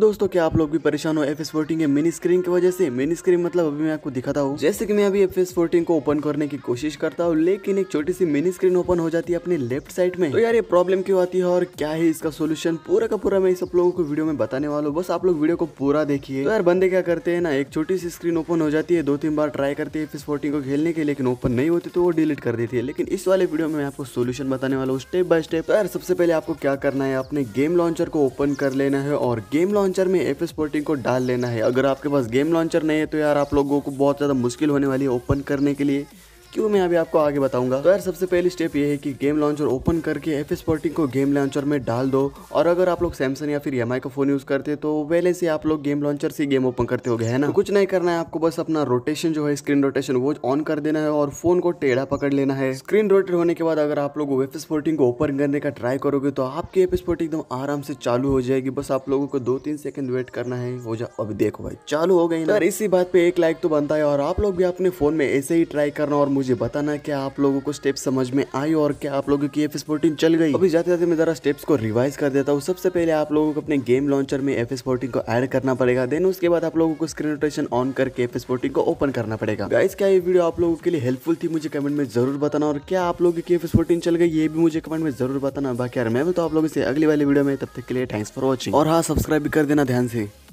दोस्तों क्या आप लोग भी परेशान हो एफ एस फोर्टीन के मिनी स्क्रीन की वजह से मिनी स्क्रीन मतलब अभी मैं आपको दिखाता हूँ जैसे कि मैं अभी एफ एस फोर्टीन को ओपन करने की कोशिश करता हूँ लेकिन एक छोटी सी मिनी स्क्रीन ओपन हो जाती है अपने लेफ्ट साइड में तो यार ये प्रॉब्लम क्यों आती है और क्या है इसका सोल्यूशन पूरा का पूरा मैं इस लोगों को वीडियो में बताने वाला हूँ बस आप लोग वीडियो को पूरा देखिए तो यार बंदे क्या करते हैं ना एक छोटी सी स्क्रीन ओपन हो जाती है दो तीन बार ट्राई करते हैं एफ एस फोर्टीन को खेलने के लेकिन ओपन नहीं होती तो वो डिलीट कर देती है लेकिन इस वाले वीडियो में आपको सोल्यूशन बताने वाला हूँ स्टेप बाय स्टेप यार सबसे पहले आपको क्या करना है अपने गेम लॉन्चर को ओपन कर लेना है और गेम लॉन्च लॉन्चर में एफ एस को डाल लेना है अगर आपके पास गेम लॉन्चर नहीं है तो यार आप लोगों को बहुत ज़्यादा मुश्किल होने वाली है ओपन करने के लिए क्यों मैं अभी आपको आगे बताऊंगा तो यार सबसे पहले स्टेप ये है कि गेम लॉन्चर ओपन करके एफ एस को गेम लॉन्चर में डाल दो और अगर आप लोग सैमसंग या फिर एम का फोन यूज करते तो पहले से आप लोग गेम लॉन्चर से गेम ओपन करते हो गए है ना तो कुछ नहीं करना है आपको बस अपना रोटेशन जो है स्क्रीन रोटेशन वो ऑन कर देना है और फोन को टेढ़ा पकड़ लेना है स्क्रीन रोटेट होने के बाद अगर आप लोग एफ एस को ओपन करने का ट्राई करोगे तो आपकी एफ एस एकदम आराम से चालू हो जाएगी बस आप लोगों को दो तीन सेकंड वेट करना है हो जा अभी देखो भाई चालू हो गई ना तो इसी बात पे एक लाइक तो बनता है और आप लोग भी अपने फोन में ऐसे ही ट्राई करना और मुझे बताना क्या आप लोगों को स्टेप समझ में आई और क्या आप लोगों की एफ फोर्टीन चल गई अभी जाते जाते मैं जरा स्टेप्स को रिवाइज कर देता हूँ सबसे पहले आप लोगों को अपने गेम लॉन्चर में एफ फोर्टीन को एड करना पड़ेगा देन उसके बाद आप लोगों को स्क्रीन रोटेशन ऑन करके एफ फोर्टीन को ओपन करना पड़ेगा गाइस क्या ये वीडियो आप लोगों के लिए हेल्पफुल थी मुझे कमेंट में जरूर बताना और क्या आप लोगों की एफ फोर्टीन चल गई ये भी मुझे कमेंट में जरूर बताना बाकी यार मैं तो आप लोगों से अगली वाली वीडियो में तब तक के लिए थैंक्स फॉर वॉचिंग और हाँ सब्सक्राइब भी कर देना ध्यान से